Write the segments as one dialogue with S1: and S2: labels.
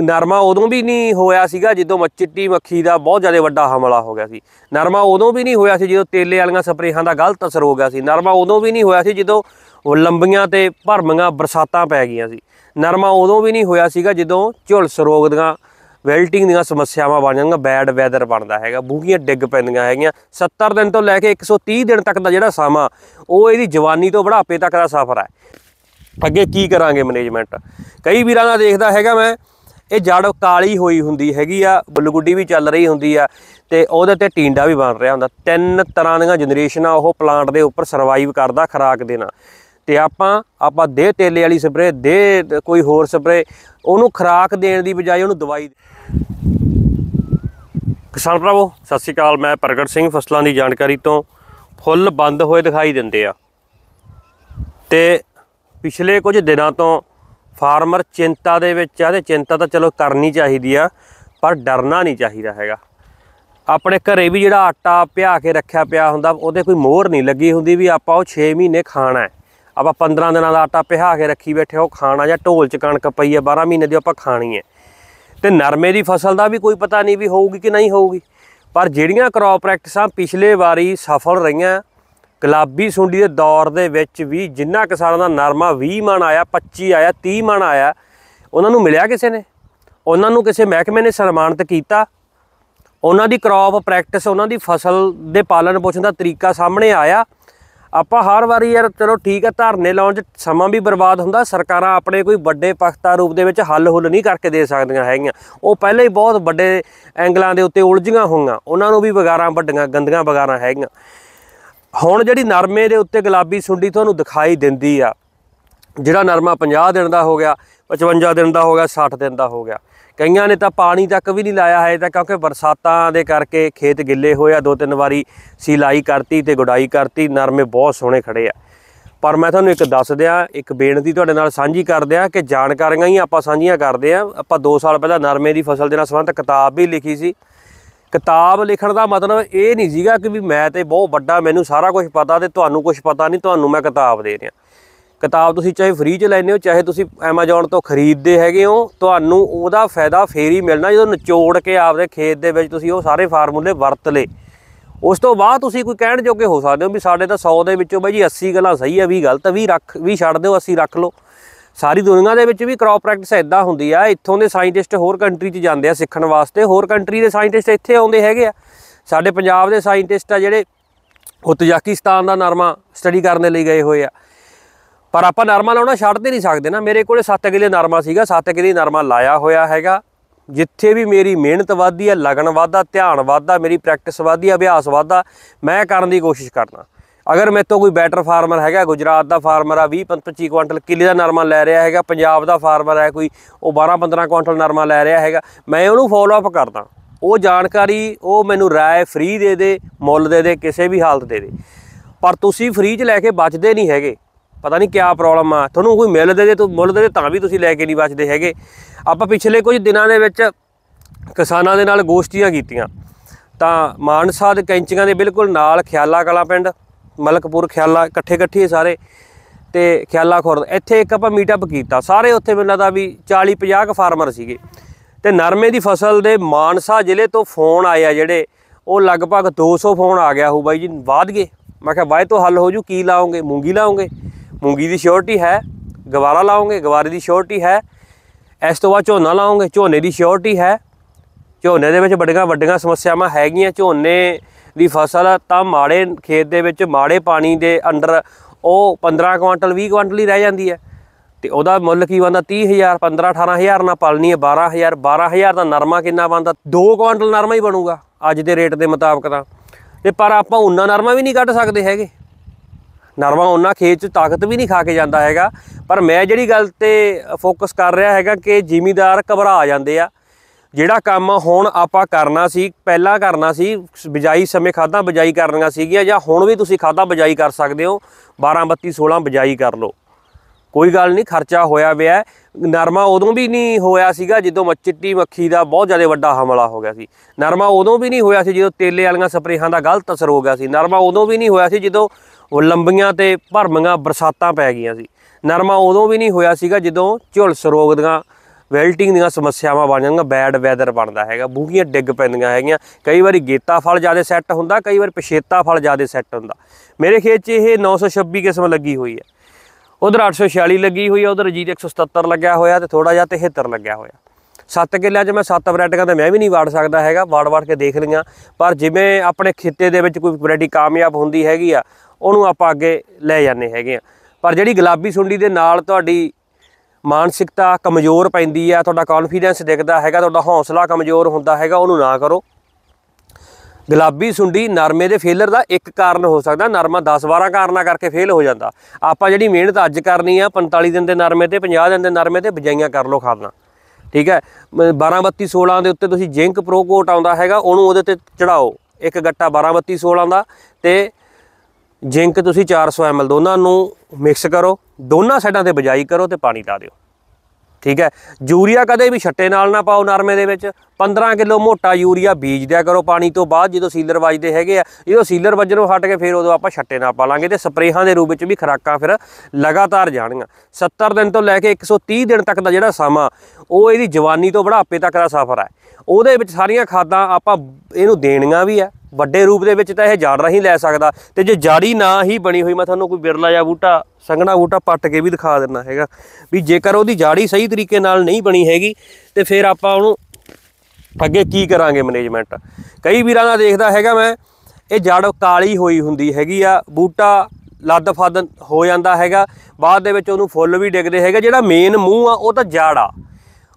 S1: ਨਰਮਾ ਉਦੋਂ ਵੀ ਨਹੀਂ ਹੋਇਆ ਸੀਗਾ ਜਦੋਂ ਮੱਚਿੱਟੀ ਮੱਖੀ ਦਾ ਬਹੁਤ ਜ਼ਿਆਦਾ ਵੱਡਾ ਹਮਲਾ ਹੋ ਗਿਆ ਸੀ ਨਰਮਾ ਉਦੋਂ ਵੀ ਨਹੀਂ ਹੋਇਆ ਸੀ ਜਦੋਂ ਤੇਲੇ ਵਾਲੀਆਂ ਸਪਰੇਹਾਂ ਦਾ ਗਲਤ ਅਸਰ ਹੋ ਗਿਆ ਸੀ ਨਰਮਾ ਉਦੋਂ ਵੀ ਨਹੀਂ ਹੋਇਆ ਸੀ ਜਦੋਂ ਲੰਬੀਆਂ ਤੇ ਭਰਮੀਆਂ ਬਰਸਾਤਾਂ ਪੈ ਗਈਆਂ ਸੀ ਨਰਮਾ ਉਦੋਂ ਵੀ ਨਹੀਂ ਹੋਇਆ ਸੀਗਾ ਜਦੋਂ ਝੁਲਸ ਰੋਗ ਦੀਆਂ ਵੈਲਟਿੰਗ ਦੀਆਂ ਸਮੱਸਿਆਵਾਂ ਬਣ ਜਾਂਦੀਆਂ ਬੈਡ ਵੈਦਰ ਬਣਦਾ ਹੈਗਾ ਬੂਗੀਆਂ ਡਿੱਗ ਪੈਂਦੀਆਂ ਹੈਗੀਆਂ 70 ਦਿਨ ਤੋਂ ਲੈ ਕੇ 130 ਦਿਨ ਤੱਕ ਦਾ ਜਿਹੜਾ ਸਮਾਂ ਉਹ ਇਹਦੀ ਜਵਾਨੀ ਤੋਂ ਬੁਢਾਪੇ ਤੱਕ ਦਾ ਸਫ਼ਰ ਹੈ ਅੱਗੇ ਕੀ ਕਰਾਂਗੇ ਮੈਨੇਜਮੈਂਟ ਕਈ ਵੀਰਾਂ ਦਾ ਦੇਖਦਾ ਹੈਗਾ ਮੈਂ ਇਹ ਜੜ ਕਾਲੀ ਹੋਈ ਹੁੰਦੀ ਹੈਗੀ ਆ ਬੁੱਲਗੁੱਡੀ ਵੀ ਚੱਲ ਰਹੀ ਹੁੰਦੀ ਆ ਤੇ ਉਹਦੇ ਤੇ ਟੀਂਡਾ ਵੀ ਬਣ ਰਿਹਾ ਹੁੰਦਾ ਤਿੰਨ ਤਰ੍ਹਾਂ ਦੀਆਂ ਜਨਰੇਸ਼ਨਾਂ ਉਹ ਪਲਾਂਟ ਦੇ ਉੱਪਰ ਸਰਵਾਈਵ ਕਰਦਾ ਖਰਾਕ ਦੇ ਨਾਲ ਤੇ ਆਪਾਂ ਆਪਾਂ ਦੇ ਤੇਲੇ ਵਾਲੀ ਸਪਰੇ ਦੇ ਕੋਈ ਹੋਰ ਸਪਰੇ ਉਹਨੂੰ ਖਰਾਕ ਦੇਣ ਦੀ ਬਜਾਏ ਉਹਨੂੰ ਦਵਾਈ ਕਿਸਾਨ ਭਰਾਵੋ ਸਤਿ ਸ਼੍ਰੀ ਅਕਾਲ ਮੈਂ ਪ੍ਰਗਟ ਸਿੰਘ ਫਸਲਾਂ ਦੀ ਜਾਣਕਾਰੀ ਤੋਂ ਫੁੱਲ ਬੰਦ ਹੋਏ ਦਿਖਾਈ ਦਿੰਦੇ ਆ ਤੇ ਪਿਛਲੇ ਕੁਝ ਦਿਨਾਂ ਤੋਂ ਫਾਰਮਰ ਚਿੰਤਾ ਦੇ ਵਿੱਚ ਆ ਤੇ ਚਿੰਤਾ ਤਾਂ ਚਲੋ ਕਰਨੀ ਚਾਹੀਦੀ ਆ ਪਰ ਡਰਨਾ ਨਹੀਂ ਚਾਹੀਦਾ ਹੈਗਾ ਆਪਣੇ ਘਰੇ ਵੀ ਜਿਹੜਾ ਆਟਾ ਭਿਆ ਕੇ ਰੱਖਿਆ ਪਿਆ ਹੁੰਦਾ ਉਹਦੇ ਕੋਈ ਮੋਹਰ ਨਹੀਂ ਲੱਗੀ ਹੁੰਦੀ ਵੀ ਆਪਾਂ ਉਹ 6 ਮਹੀਨੇ ਖਾਣਾ ਹੈ ਆਪਾਂ 15 ਦਿਨਾਂ ਦਾ ਆਟਾ ਭਿਆ ਕੇ ਰੱਖੀ ਬੈਠੇ ਉਹ ਖਾਣਾ ਜਾਂ ਢੋਲ ਚ ਕਣਕ ਪਈ ਹੈ 12 ਮਹੀਨੇ ਦੀ ਆਪਾਂ ਖਾਣੀ ਹੈ ਤੇ ਨਰਮੇ ਦੀ ਫਸਲ ਦਾ ਵੀ ਕੋਈ ਪਤਾ ਨਹੀਂ ਵੀ ਹੋਊਗੀ ਕਿ ਨਹੀਂ ਹੋਊਗੀ ਪਰ ਜਿਹੜੀਆਂ ਕ੍ਰੌਪ ਪ੍ਰੈਕਟਿਸਾਂ ਪਿਛਲੇ ਵਾਰੀ ਸਫਲ ਰਹੀਆਂ ਗੁਲਾਬੀ ਸੁੰਡੀ ਦੇ ਦੌਰ ਦੇ ਵਿੱਚ ਵੀ ਜਿੰਨਾ ਕਿਸਾਨਾਂ ਦਾ ਨਰਮਾ 20 ਮਣ ਆਇਆ 25 ਆਇਆ 30 ਮਣ ਆਇਆ ਉਹਨਾਂ ਨੂੰ ਮਿਲਿਆ ਕਿਸੇ ਨੇ ਉਹਨਾਂ ਨੂੰ ਕਿਸੇ ਮਹਿਕਮੇ ਨੇ ਸਨਮਾਨਿਤ ਕੀਤਾ ਉਹਨਾਂ ਦੀ ਕ੍ਰੌਪ ਪ੍ਰੈਕਟਿਸ ਉਹਨਾਂ ਦੀ ਫਸਲ ਦੇ ਪਾਲਣ ਪੋਸ਼ਣ ਦਾ ਤਰੀਕਾ ਸਾਹਮਣੇ ਆਇਆ ਆਪਾਂ ਹਰ ਵਾਰੀ ਯਾਰ ਚਲੋ ਠੀਕ ਹੈ ਧਰਨੇ ਲਾਉਣ 'ਚ ਸਮਾਂ ਵੀ ਬਰਬਾਦ ਹੁੰਦਾ ਸਰਕਾਰਾਂ ਆਪਣੇ ਕੋਈ ਵੱਡੇ ਪਖਤਾ ਰੂਪ ਦੇ ਵਿੱਚ ਹੱਲ ਹੁੱਲ ਨਹੀਂ ਕਰਕੇ ਦੇ ਸਕਦੀਆਂ ਹੈਗੀਆਂ ਉਹ ਪਹਿਲਾਂ ਹੀ ਬਹੁਤ ਵੱਡੇ ਐਂਗਲਾਂ ਦੇ ਉੱਤੇ ਉਲਝੀਆਂ ਹੋਈਆਂ ਉਹਨਾਂ ਨੂੰ ਵੀ ਵਗਾਰਾਂ ਵੱਡੀਆਂ ਗੰਦੀਆਂ ਵਗਾਰਾਂ ਹੈਗੀਆਂ ਹੁਣ ਜਿਹੜੀ ਨਰਮੇ ਦੇ ਉੱਤੇ ਗੁਲਾਬੀ ਸੁੰਡੀ ਤੁਹਾਨੂੰ ਦਿਖਾਈ ਦਿੰਦੀ ਆ ਜਿਹੜਾ ਨਰਮਾ 50 ਦਿਨ ਦਾ ਹੋ ਗਿਆ 55 ਦਿਨ ਦਾ ਹੋ ਗਿਆ 60 ਦਿਨ ਦਾ ਹੋ ਗਿਆ ਕਈਆਂ ਨੇ ਤਾਂ ਪਾਣੀ ਤੱਕ ਵੀ ਨਹੀਂ ਲਾਇਆ ਹੈ ਤਾਂ ਕਿਉਂਕਿ ਬਰਸਾਤਾਂ ਦੇ ਕਰਕੇ ਖੇਤ ਗਿੱਲੇ ਹੋਏ ਆ ਦੋ ਤਿੰਨ ਵਾਰੀ ਸਿਲਾਈ ਕਰਤੀ ਤੇ ਗੁਡਾਈ ਕਰਤੀ ਨਰਮੇ ਬਹੁਤ ਸੋਹਣੇ ਖੜੇ ਆ ਪਰ ਮੈਂ ਤੁਹਾਨੂੰ ਇੱਕ ਦੱਸ ਦਿਆਂ ਇੱਕ ਬੇਨਤੀ ਤੁਹਾਡੇ ਨਾਲ ਸਾਂਝੀ ਕਰਦੇ ਆ ਕਿ ਜਾਣਕਾਰੀਆਂ ਹੀ ਆਪਾਂ ਸਾਂਝੀਆਂ ਕਰਦੇ ਆ ਆਪਾਂ 2 ਸਾਲ ਪਹਿਲਾਂ ਨਰਮੇ ਦੀ ਫਸਲ ਦੇ ਨਾਲ ਸੰਬੰਧ ਕਿਤਾਬ ਵੀ ਲਿਖੀ ਸੀ ਕਿਤਾਬ ਲਿਖਣ ਦਾ ਮਤਲਬ ਇਹ ਨਹੀਂ ਜੀਗਾ ਕਿ ਵੀ ਮੈਂ ਤੇ ਬਹੁਤ ਵੱਡਾ ਮੈਨੂੰ ਸਾਰਾ ਕੁਝ ਪਤਾ ਤੇ ਤੁਹਾਨੂੰ ਕੁਝ ਪਤਾ ਨਹੀਂ ਤੁਹਾਨੂੰ ਮੈਂ ਕਿਤਾਬ ਦੇ ਰਿਹਾ ਕਿਤਾਬ ਤੁਸੀਂ ਚਾਹੇ ਫ੍ਰੀ 'ਚ ਲੈਨੇ ਹੋ ਚਾਹੇ ਤੁਸੀਂ Amazon ਤੋਂ ਖਰੀਦਦੇ ਹੈਗੇ ਹੋ ਤੁਹਾਨੂੰ ਉਹਦਾ ਫਾਇਦਾ ਫੇਰ ਹੀ ਮਿਲਣਾ ਜਦੋਂ ਨਿਚੋੜ ਕੇ ਆਪਦੇ ਖੇਤ ਦੇ ਵਿੱਚ ਤੁਸੀਂ ਉਹ ਸਾਰੇ ਫਾਰਮੂਲੇ ਵਰਤ ਲਏ ਉਸ ਤੋਂ ਬਾਅਦ ਤੁਸੀਂ ਕੋਈ ਕਹਿਣ ਜੋਗੇ ਹੋ ਸਕਦੇ ਹੋ ਵੀ ਸਾਡੇ ਤਾਂ 100 ਦੇ ਵਿੱਚੋਂ ਬਾਈ ਜੀ 80 ਗੱਲਾਂ ਸਹੀ ਆ 20 ਗਲਤ 20 ਰੱਖ 20 ਛੱਡ ਦਿਓ 80 ਰੱਖ ਲਓ ਸਾਰੀ ਦੁਨੀਆ ਦੇ ਵਿੱਚ ਵੀ ਕ੍ਰੌਪ ਪ੍ਰੈਕਟਿਸ ਐਦਾਂ ਹੁੰਦੀ ਆ ਇੱਥੋਂ ਦੇ ਸਾਇੰਟਿਸਟ ਹੋਰ ਕੰਟਰੀ 'ਚ ਜਾਂਦੇ ਆ ਸਿੱਖਣ ਵਾਸਤੇ ਹੋਰ ਕੰਟਰੀ ਦੇ ਸਾਇੰਟਿਸਟ ਇੱਥੇ ਆਉਂਦੇ ਹੈਗੇ ਆ ਸਾਡੇ ਪੰਜਾਬ ਦੇ ਸਾਇੰਟਿਸਟ ਆ ਜਿਹੜੇ ਉਹ ਤਜਾਕਿਸਤਾਨ ਦਾ ਨਰਮਾ ਸਟੱਡੀ ਕਰਨ ਦੇ ਲਈ ਗਏ ਹੋਏ ਆ ਪਰ ਆਪਾਂ ਨਰਮਾ ਲਾਉਣਾ ਛੱਡਦੇ ਨਹੀਂ ਸਕਦੇ ਨਾ ਮੇਰੇ ਕੋਲੇ 7 ਕਿਲੇ ਨਰਮਾ ਸੀਗਾ 7 ਕਿਲੇ ਨਰਮਾ ਲਾਇਆ ਹੋਇਆ ਹੈਗਾ ਜਿੱਥੇ ਵੀ ਮੇਰੀ ਮਿਹਨਤ ਵਧਦੀ ਹੈ ਲਗਨ ਵਧਦਾ ਧਿਆਨ ਵਧਦਾ ਮੇਰੀ ਪ੍ਰੈਕਟਿਸ ਵਧਦੀ ਅਭਿਆਸ ਵਧਦਾ ਮੈਂ ਕਰਨ ਦੀ ਕੋਸ਼ਿਸ਼ ਕਰਨਾ ਅਗਰ ਮੇਰੇ ਤੋਂ ਕੋਈ ਬੈਟਰ ਫਾਰਮਰ ਹੈਗਾ ਗੁਜਰਾਤ ਦਾ ਫਾਰਮਰ ਆ 20 25 ਕੁਇੰਟਲ ਕਿੱਲੇ ਦਾ ਨਰਮਾ ਲੈ ਰਿਹਾ ਹੈਗਾ ਪੰਜਾਬ ਦਾ ਫਾਰਮਰ ਹੈ ਕੋਈ ਉਹ 12 15 ਕੁਇੰਟਲ ਨਰਮਾ ਲੈ ਰਿਹਾ ਹੈਗਾ ਮੈਂ ਉਹਨੂੰ ਫੋਲੋ ਅਪ ਕਰਦਾ ਉਹ ਜਾਣਕਾਰੀ ਉਹ ਮੈਨੂੰ ਰਾਏ ਫ੍ਰੀ ਦੇ ਦੇ ਮੁੱਲ ਦੇ ਦੇ ਕਿਸੇ ਵੀ ਹਾਲਤ ਦੇ ਦੇ ਪਰ ਤੁਸੀਂ ਫ੍ਰੀ 'ਚ ਲੈ ਕੇ ਬਚਦੇ ਨਹੀਂ ਹੈਗੇ ਪਤਾ ਨਹੀਂ ਕੀ ਪ੍ਰੋਬਲਮ ਆ ਤੁਹਾਨੂੰ ਕੋਈ ਮਿਲ ਦੇ ਦੇ ਤੂੰ ਮੁੱਲ ਦੇ ਦੇ ਤਾਂ ਵੀ ਤੁਸੀਂ ਲੈ ਕੇ ਨਹੀਂ ਬਚਦੇ ਹੈਗੇ ਆਪਾਂ ਪਿਛਲੇ ਕੁਝ ਦਿਨਾਂ ਦੇ ਵਿੱਚ ਕਿਸਾਨਾਂ ਦੇ ਨਾਲ ਗੋਸ਼ਟੀਆਂ ਕੀਤੀਆਂ ਤਾਂ ਮਾਨਸਾ ਦੇ ਕੈਂਚੀਆਂ ਦੇ ਬਿਲਕੁਲ ਨਾਲ ਖਿਆਲਾ ਕਲਾ ਪਿੰਡ ਮਲਕਪੁਰ ਖਿਆਲਾ ਇਕੱਠੇ ਇਕੱਠੇ ਸਾਰੇ ਤੇ ਖਿਆਲਾ ਖੁਰਦ ਇੱਥੇ ਇੱਕ ਆਪਾਂ ਮੀਟਅਪ ਕੀਤਾ ਸਾਰੇ ਉੱਥੇ ਮੈਨੂੰ ਲੱਗਦਾ ਵੀ 40 50 ਕ ਫਾਰਮਰ ਸੀਗੇ ਤੇ ਨਰਮੇ ਦੀ ਫਸਲ ਦੇ ਮਾਨਸਾ ਜ਼ਿਲ੍ਹੇ ਤੋਂ ਫੋਨ ਆਇਆ ਜਿਹੜੇ ਉਹ ਲਗਭਗ 200 ਫੋਨ ਆ ਗਿਆ ਹੋ ਬਾਈ ਜੀ ਵਾਧ ਗਏ ਮੈਂ ਕਿਹਾ ਵਾਏ ਤੋਂ ਹੱਲ ਹੋ ਜੂ ਕੀ ਲਾਉਂਗੇ ਮੂੰਗੀ ਲਾਉਂਗੇ ਮੂੰਗੀ ਦੀ ਸ਼ੋਰਟੀ ਹੈ ਗਵਾਰਾ ਲਾਉਂਗੇ ਗਵਾਰੇ ਦੀ ਸ਼ੋਰਟੀ ਹੈ ਇਸ ਤੋਂ ਬਾਅਦ ਝੋਨਾ ਲਾਉਂਗੇ ਝੋਨੇ ਦੀ ਸ਼ੋਰਟੀ ਹੈ ਝੋਨੇ ਦੇ ਵਿੱਚ ਵੱਡੀਆਂ ਵੱਡੀਆਂ ਸਮੱਸਿਆਵਾਂ ਹੈਗੀਆਂ ਝੋਨੇ ਦੀ ਫਸਲ ਤਾਂ ਮਾੜੇ ਖੇਤ ਦੇ ਵਿੱਚ ਮਾੜੇ ਪਾਣੀ ਦੇ ਅੰਡਰ ਉਹ 15 ਕੁਇੰਟਲ 20 ਕੁਇੰਟਲ ਹੀ ਰਹਿ ਜਾਂਦੀ ਹੈ ਤੇ ਉਹਦਾ ਮੁੱਲ ਕੀ ਬੰਦਾ 30000 15 18000 ਨਾਲ ਪਾਲਣੀ ਹੈ 12000 12000 ਦਾ ਨਰਮਾ ਕਿੰਨਾ ਬੰਦਾ 2 ਕੁਇੰਟਲ ਨਰਮਾ ਹੀ ਬਣੂਗਾ ਅੱਜ ਦੇ ਰੇਟ ਦੇ ਮੁਤਾਬਕ ਤਾਂ ਤੇ ਪਰ ਆਪਾਂ ਉਹਨਾਂ ਨਰਮਾ ਵੀ ਨਹੀਂ ਕੱਢ ਸਕਦੇ ਹੈਗੇ ਨਰਮਾ ਉਹਨਾਂ ਖੇਤ 'ਚ ਤਾਕਤ ਵੀ ਨਹੀਂ ਖਾ ਕੇ ਜਾਂਦਾ ਹੈਗਾ ਪਰ ਮੈਂ ਜਿਹੜੀ ਗੱਲ ਤੇ ਫੋਕਸ ਕਰ ਰਿਹਾ ਹੈਗਾ ਕਿ ਜ਼ਿਮੀਦਾਰ ਘਬਰਾ ਜਾਂਦੇ ਆ ਜਿਹੜਾ ਕੰਮ ਹੁਣ ਆਪਾਂ ਕਰਨਾ ਸੀ ਪਹਿਲਾਂ ਕਰਨਾ ਸੀ ਬਿਜਾਈ ਸਮੇਂ ਖਾਦਾਂ ਬਿਜਾਈ ਕਰਨੀਆਂ ਸੀਗੀਆਂ ਜਾਂ ਹੁਣ ਵੀ ਤੁਸੀਂ ਖਾਦਾਂ ਬਿਜਾਈ ਕਰ ਸਕਦੇ ਹੋ 12 32 16 ਬਿਜਾਈ ਕਰ ਲਓ ਕੋਈ ਗੱਲ ਨਹੀਂ ਖਰਚਾ ਹੋਇਆ ਵਿਆ ਨਰਮਾ ਉਦੋਂ ਵੀ ਨਹੀਂ ਹੋਇਆ ਸੀਗਾ ਜਦੋਂ ਮੱਚਿੱਟੀ ਮੱਖੀ ਦਾ ਬਹੁਤ ਜ਼ਿਆਦਾ ਵੱਡਾ ਹਮਲਾ ਹੋ ਗਿਆ ਸੀ ਨਰਮਾ ਉਦੋਂ ਵੀ ਨਹੀਂ ਹੋਇਆ ਸੀ ਜਦੋਂ ਤੇਲੇ ਵਾਲੀਆਂ ਸਪਰੇਹਾਂ ਦਾ ਗਲਤ ਅਸਰ ਹੋ ਗਿਆ ਸੀ ਨਰਮਾ ਉਦੋਂ ਵੀ ਨਹੀਂ ਹੋਇਆ ਸੀ ਜਦੋਂ ਉਹ ਲੰਬੀਆਂ ਤੇ ਭਰਮੀਆਂ ਬਰਸਾਤਾਂ ਪੈ ਗਈਆਂ ਸੀ ਨਰਮਾ ਉਦੋਂ ਵੀ ਨਹੀਂ ਹੋਇਆ ਸੀਗਾ ਜਦੋਂ ਝੁਲਸ ਰੋਗ ਦੀਆਂ ਵੈਲਟਿੰਗ ਦੀਆਂ ਸਮੱਸਿਆਵਾਂ ਬਣ ਜਾਂਦੀਆਂ ਬੈਡ ਵੈਦਰ ਬਣਦਾ ਹੈਗਾ ਬੂਹੀਆਂ ਡਿੱਗ ਪੈਂਦੀਆਂ ਹੈਗੀਆਂ ਕਈ ਵਾਰੀ ਗੇਤਾ ਫਲ ਜ਼ਿਆਦਾ ਸੈੱਟ ਹੁੰਦਾ ਕਈ ਵਾਰ ਪਛੇਤਾ ਫਲ ਜ਼ਿਆਦਾ ਸੈੱਟ ਹੁੰਦਾ ਮੇਰੇ ਖੇਤ 'ਚ ਇਹ 926 ਕਿਸਮ ਲੱਗੀ ਹੋਈ ਹੈ ਉਧਰ 846 ਲੱਗੀ ਹੋਈ ਹੈ ਉਧਰ ਜੀ 177 ਲੱਗਿਆ ਹੋਇਆ ਤੇ ਥੋੜਾ ਜਿਹਾ 73 ਲੱਗਿਆ ਹੋਇਆ ਸੱਤ ਕਿੱਲਿਆਂ 'ਚ ਮੈਂ ਸੱਤ ਵੈਰਾਈਟੀਆਂ ਤਾਂ ਮੈਂ ਵੀ ਨਹੀਂ ਵਾੜ ਸਕਦਾ ਹੈਗਾ ਵਾੜ ਵਾੜ ਕੇ ਦੇਖ ਲਈਆਂ ਪਰ ਜਿਵੇਂ ਆਪਣੇ ਖੇਤੇ ਦੇ ਵਿੱਚ ਕੋਈ ਵੈਰਾਈਟੀ ਕਾਮਯਾਬ ਹੁੰਦੀ ਹੈਗੀ ਆ ਉਹਨੂੰ ਆਪਾਂ ਅੱਗੇ ਲੈ ਜਾਂਦੇ ਹੈਗੇ ਆ ਪਰ ਜਿਹੜੀ ਗੁਲਾਬੀ ਸੁੰਡੀ ਦੇ ਨਾਲ ਤੁਹਾਡੀ ਮਾਨਸਿਕਤਾ ਕਮਜ਼ੋਰ ਪੈਂਦੀ ਆ ਤੁਹਾਡਾ ਕੌਨਫੀਡੈਂਸ ਡਿੱਗਦਾ ਹੈਗਾ ਤੁਹਾਡਾ ਹੌਸਲਾ ਕਮਜ਼ੋਰ ਹੁੰਦਾ ਹੈਗਾ ਉਹਨੂੰ ਨਾ ਕਰੋ ਗੁਲਾਬੀ ਸੁੰਡੀ ਨਰਮੇ ਦੇ ਫੇਲਰ ਦਾ ਇੱਕ ਕਾਰਨ ਹੋ ਸਕਦਾ ਨਰਮਾ 10-12 ਕਾਰਨਾ ਕਰਕੇ ਫੇਲ ਹੋ ਜਾਂਦਾ ਆਪਾਂ ਜਿਹੜੀ ਮਿਹਨਤ ਅੱਜ ਕਰਨੀ ਆ 45 ਦਿਨ ਦੇ ਨਰਮੇ ਤੇ 50 ਦਿਨ ਦੇ ਨਰਮੇ ਤੇ ਬਜਾਈਆਂ ਕਰ ਲੋ ਖਾਦਨਾ ਠੀਕ ਹੈ 12 32 16 ਦੇ ਉੱਤੇ ਤੁਸੀਂ ਜਿੰਕ ਪ੍ਰੋ ਕੋਟ ਆਉਂਦਾ ਹੈਗਾ ਉਹਨੂੰ ਉਹਦੇ ਤੇ ਚੜਾਓ ਇੱਕ ਗੱਟਾ 12 32 16 ਦਾ ਤੇ ਜਿੰਕ ਤੁਸੀਂ 400 ml ਦੋਨਾਂ ਨੂੰ ਮਿਕਸ ਕਰੋ ਦੋਨਾਂ ਸਾਈਡਾਂ ਤੇ ਬਜਾਈ ਕਰੋ ਤੇ ਪਾਣੀ ਲਾ ਦਿਓ ਠੀਕ ਹੈ ਯੂਰੀਆ ਕਦੇ ਵੀ ਛੱਟੇ ਨਾਲ ਨਾ ਪਾਓ ਨਰਮੇ ਦੇ ਵਿੱਚ 15 ਕਿਲੋ ਮੋਟਾ ਯੂਰੀਆ ਬੀਜ ਦਿਆ ਕਰੋ ਪਾਣੀ ਤੋਂ ਬਾਅਦ ਜਦੋਂ ਸੀਲਰ ਵੱਜਦੇ ਹੈਗੇ ਆ ਜਦੋਂ ਸੀਲਰ ਵੱਜਣੋਂ ਹਟ ਕੇ ਫਿਰ ਉਦੋਂ ਆਪਾਂ ਛੱਟੇ ਨਾਲ ਪਾਲਾਂਗੇ ਤੇ ਸਪਰੇਹਾਂ ਦੇ ਰੂਪ ਵਿੱਚ ਵੀ ਖਰਾਕਾਂ ਫਿਰ ਲਗਾਤਾਰ ਜਾਣੀਆਂ 70 ਦਿਨ ਤੋਂ ਲੈ ਕੇ 130 ਦਿਨ ਤੱਕ ਦਾ ਜਿਹੜਾ ਸਮਾਂ ਉਹ ਇਹਦੀ ਜਵਾਨੀ ਤੋਂ ਬੁਢਾਪੇ ਤੱਕ ਦਾ ਸਫ਼ਰ ਹੈ ਉਹਦੇ ਵਿੱਚ ਸਾਰੀਆਂ ਖਾਦਾਂ ਆਪਾਂ ਇਹਨੂੰ ਦੇਣੀਆਂ ਵੀ ਆ ਵੱਡੇ ਰੂਪ ਦੇ ਵਿੱਚ ਤਾਂ ਇਹ ਜੜ ਨਹੀਂ ਲੈ ਸਕਦਾ ਤੇ ਜੇ ਜੜੀ ਨਾ ਹੀ ਬਣੀ ਹੋਈ ਮੈਂ ਤੁਹਾਨੂੰ ਕੋਈ ਬਿਰਲਾ ਜਾਂ ਬੂਟਾ ਸੰਘਣਾ ਬੂਟਾ ਪੱਟ ਕੇ ਵੀ ਦਿਖਾ ਦਿੰਨਾ ਹੈਗਾ ਵੀ ਜੇਕਰ ਉਹਦੀ ਜਾੜੀ ਸਹੀ ਤਰੀਕੇ ਨਾਲ ਨਹੀਂ ਬਣੀ ਹੈਗੀ ਤੇ ਫਿਰ ਆਪਾਂ ਉਹਨੂੰ ਅੱਗੇ ਕੀ ਕਰਾਂਗੇ ਮੈਨੇਜਮੈਂਟ ਕਈ ਵੀਰਾਂ ਦਾ ਦੇਖਦਾ ਹੈਗਾ ਮੈਂ ਇਹ ਜੜ ਕਾਲੀ ਹੋਈ ਹੁੰਦੀ ਹੈਗੀ ਆ ਬੂਟਾ ਲੱਦ ਫੱਦ ਹੋ ਜਾਂਦਾ ਹੈਗਾ ਬਾਅਦ ਦੇ ਵਿੱਚ ਉਹਨੂੰ ਫੁੱਲ ਵੀ ਡਿੱਗਦੇ ਹੈਗੇ ਜਿਹੜਾ ਮੇਨ ਮੂੰਹ ਆ ਉਹ ਤਾਂ ਜੜ ਆ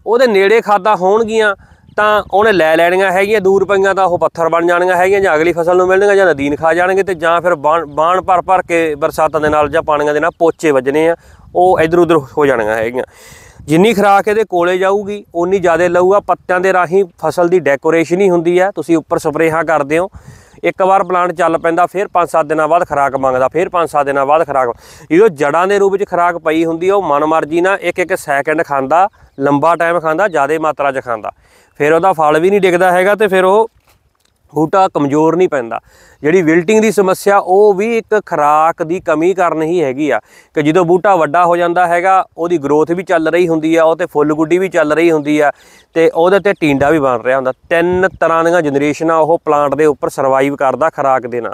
S1: ਉਹਦੇ ਨੇੜੇ ਖਾਦਾ ਹੋਣਗੀਆਂ ਤਾਂ ਉਹਨੇ ਲੈ ਲੈਣੀਆਂ ਹੈਗੀਆਂ ਦੂਰ ਪਈਆਂ ਤਾਂ ਉਹ ਪੱਥਰ ਬਣ ਜਾਣੀਆਂ ਹੈਗੀਆਂ ਜਾਂ ਅਗਲੀ ਫਸਲ ਨੂੰ ਮਿਲਣੀਆਂ ਜਾਂ ਨਦੀਨ ਖਾ ਜਾਣਗੇ ਤੇ ਜਾਂ ਫਿਰ ਬਾਣ ਭਰ ਭਰ ਕੇ ਬਰਸਾਤਾਂ ਦੇ ਨਾਲ ਜਾਂ ਪਾਣੀਆਂ ਦੇ ਨਾਲ ਪੋਚੇ ਵੱਜਣੇ ਆ ਉਹ ਇਧਰ ਉਧਰ ਹੋ ਜਾਣੀਆਂ ਹੈਗੀਆਂ ਜਿੰਨੀ ਖਰਾਕ ਇਹਦੇ ਕੋਲੇ ਜਾਊਗੀ ਉਨੀ ਜ਼ਿਆਦਾ ਲਊਗਾ ਪੱਤਿਆਂ ਦੇ ਰਾਹੀਂ ਫਸਲ ਦੀ ਡੈਕੋਰੇਸ਼ਨ ਹੀ ਹੁੰਦੀ ਆ ਤੁਸੀਂ ਉੱਪਰ ਸਪਰੇਹਾਂ ਕਰਦੇ ਹੋ ਇੱਕ ਵਾਰ ਪਲਾਂਟ ਚੱਲ ਪੈਂਦਾ ਫਿਰ 5-7 ਦਿਨਾਂ ਬਾਅਦ ਖਰਾਕ ਮੰਗਦਾ ਫਿਰ 5-7 ਦਿਨਾਂ ਬਾਅਦ ਖਰਾਕ ਇਹੋ ਜੜਾਂ ਦੇ ਰੂਪ ਵਿੱਚ ਖਰਾਕ ਪਈ ਹੁੰਦੀ ਆ ਉਹ ਮਨਮਰਜ਼ੀ ਨਾਲ ਇੱਕ ਇੱਕ ਸੈਕਿੰਡ ਖਾਂਦਾ ਲੰਬਾ ਟਾਈਮ ਖਾਂਦਾ ਜ਼ਿਆਦਾ ਮਾਤਰਾ 'ਚ ਖਾਂਦਾ ਫਿਰ ਉਹਦਾ ਫਲ ਵੀ ਨਹੀਂ ਡਿੱਗਦਾ ਹੈਗਾ ਤੇ ਫਿਰ ਉਹ ਬੂਟਾ ਕਮਜ਼ੋਰ ਨਹੀਂ ਪੈਂਦਾ ਜਿਹੜੀ ਵਿਲਟਿੰਗ ਦੀ ਸਮੱਸਿਆ ਉਹ ਵੀ ਇੱਕ ਖਰਾਕ ਦੀ ਕਮੀ ਕਾਰਨ ਹੀ ਹੈਗੀ ਆ ਕਿ ਜਦੋਂ ਬੂਟਾ ਵੱਡਾ ਹੋ ਜਾਂਦਾ ਹੈਗਾ ਉਹਦੀ ਗਰੋਥ ਵੀ ਚੱਲ ਰਹੀ ਹੁੰਦੀ ਆ ਉਹ ਤੇ ਫੁੱਲ ਗੁੱਡੀ ਵੀ ਚੱਲ ਰਹੀ ਹੁੰਦੀ ਆ ਤੇ ਉਹਦੇ ਤੇ ਟੀਂਡਾ ਵੀ ਬਣ ਰਿਹਾ ਹੁੰਦਾ ਤਿੰਨ ਤਰ੍ਹਾਂ ਦੀਆਂ ਜਨਰੇਸ਼ਨਾਂ ਉਹ ਪਲਾਂਟ ਦੇ ਉੱਪਰ ਸਰਵਾਈਵ ਕਰਦਾ ਖਰਾਕ ਦੇ ਨਾਲ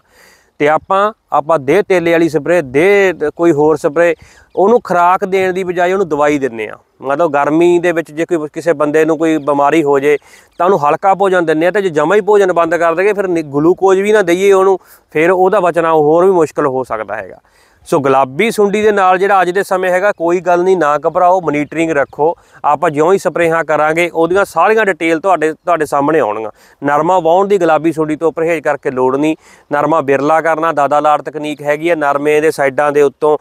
S1: ਤੇ ਆਪਾਂ ਆਪਾਂ ਦੇਹ ਤੇਲੇ ਵਾਲੀ ਸਪਰੇ ਦੇਹ ਕੋਈ ਹੋਰ ਸਪਰੇ ਉਹਨੂੰ ਖਰਾਕ ਦੇਣ ਦੀ ਬਜਾਏ ਉਹਨੂੰ ਦਵਾਈ ਦਿੰਨੇ ਆ ਮਤਲਬ ਗਰਮੀ ਦੇ ਵਿੱਚ ਜੇ ਕੋਈ ਕਿਸੇ ਬੰਦੇ ਨੂੰ ਕੋਈ ਬਿਮਾਰੀ ਹੋ ਜੇ ਤਾਂ ਉਹਨੂੰ ਹਲਕਾ ਭੋਜਨ ਦਿੰਨੇ ਆ ਤੇ ਜੇ ਜਮਾ ਹੀ ਭੋਜਨ ਬੰਦ ਕਰ ਦੇਗੇ ਫਿਰ ਗਲੂਕੋਜ਼ ਵੀ ਨਾ ਦਈਏ ਉਹਨੂੰ ਫਿਰ ਉਹਦਾ ਬਚਣਾ ਹੋਰ ਵੀ ਮੁਸ਼ਕਲ ਹੋ ਸਕਦਾ ਹੈਗਾ ਸੋ ਗੁਲਾਬੀ ਸੁੰਡੀ ਦੇ ਨਾਲ ਜਿਹੜਾ ਅੱਜ ਦੇ ਸਮੇਂ ਹੈਗਾ ਕੋਈ ਗੱਲ ਨਹੀਂ ਨਾ ਘਬਰਾਓ ਮਨੀਟਰਿੰਗ ਰੱਖੋ ਆਪਾਂ ਜਿਉਂ ਹੀ ਸਪਰੇਹਾਂ ਕਰਾਂਗੇ ਉਹਦੀਆਂ ਸਾਰੀਆਂ ਡਿਟੇਲ ਤੁਹਾਡੇ ਤੁਹਾਡੇ ਸਾਹਮਣੇ ਆਉਣਗੀਆਂ ਨਰਮਾ ਵਾਉਣ ਦੀ ਗੁਲਾਬੀ ਸੁੰਡੀ ਤੋਂ ਪਰਹੇਜ਼ ਕਰਕੇ ਲੋੜ ਨਹੀਂ ਨਰਮਾ ਬਿਰਲਾ ਕਰਨਾ ਦਾਦਾ ਲਾੜ ਤਕਨੀਕ ਹੈਗੀ ਹੈ ਨਰਮੇ ਦੇ ਸਾਈਡਾਂ ਦੇ ਉੱਤੋਂ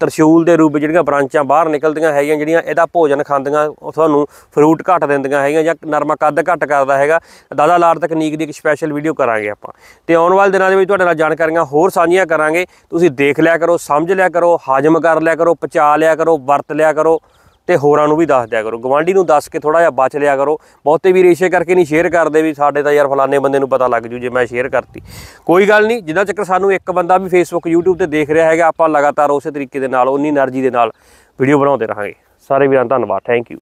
S1: ਤਰਸ਼ੂਲ ਦੇ ਰੂਪ ਜਿਹੜੀਆਂ ਬ੍ਰਾਂਚਾਂ ਬਾਹਰ ਨਿਕਲਦੀਆਂ ਹੈਗੀਆਂ ਜਿਹੜੀਆਂ ਇਹਦਾ ਭੋਜਨ ਖਾਂਦੀਆਂ ਤੁਹਾਨੂੰ ਫਰੂਟ ਘਟ ਦਿੰਦੀਆਂ ਹੈਗੀਆਂ ਜਾਂ ਨਰਮਾ ਕੱਦ ਘਟ ਕਰਦਾ ਹੈਗਾ ਦਾਦਾ ਲਾੜ ਤਕਨੀਕ ਦੀ ਇੱਕ ਸਪੈਸ਼ਲ ਵੀਡੀਓ ਕਰਾਂਗੇ ਆਪਾਂ ਤੇ ਆਉਣ ਵਾਲੇ ਦਿਨਾਂ ਦੇ ਵਿੱਚ ਤੁਹਾਡੇ ਨਾਲ ਜਾਣਕਾਰੀਆਂ ਹੋਰ ਸਾਂਝੀਆਂ ਕਰਾਂਗੇ ਤੁਸੀਂ ਦੇਖ ਲਿਆ ਕਰੋ ਕਰੋ ਸਮਝ ਲਿਆ ਕਰੋ ਹਾਜ਼ਮ ਕਰ ਲਿਆ ਕਰੋ ਪਚਾ ਲਿਆ ਕਰੋ ਵਰਤ ਲਿਆ ਕਰੋ ਤੇ ਹੋਰਾਂ ਨੂੰ ਵੀ ਦੱਸ ਦਿਆ ਕਰੋ ਗਵਾਂਢੀ ਨੂੰ ਦੱਸ ਕੇ ਥੋੜਾ ਜਿਹਾ ਬਚ ਲਿਆ ਕਰੋ ਬਹੁਤੇ ਵੀ ਰੇਸ਼ੇ ਕਰਕੇ ਨਹੀਂ ਸ਼ੇਅਰ ਕਰਦੇ ਵੀ ਸਾਡੇ ਤਾਂ ਯਾਰ ਫਲਾਣੇ ਬੰਦੇ ਨੂੰ ਪਤਾ ਲੱਗ ਜੂ ਜੇ ਮੈਂ ਸ਼ੇਅਰ ਕਰਤੀ ਕੋਈ ਗੱਲ ਨਹੀਂ ਜਿੰਨਾ ਚੱਕਰ ਸਾਨੂੰ ਇੱਕ ਬੰਦਾ ਵੀ ਫੇਸਬੁੱਕ YouTube ਤੇ ਦੇਖ ਰਿਹਾ ਹੈਗਾ ਆਪਾਂ ਲਗਾਤਾਰ ਉਸੇ ਤਰੀਕੇ ਦੇ ਨਾਲ ਉਨੀ એનર્ਜੀ ਦੇ ਨਾਲ ਵੀਡੀਓ ਬਣਾਉਂਦੇ ਰਹਾਂਗੇ ਸਾਰੇ ਵੀਰਾਂ ਧੰਨਵਾਦ ਥੈਂਕ ਯੂ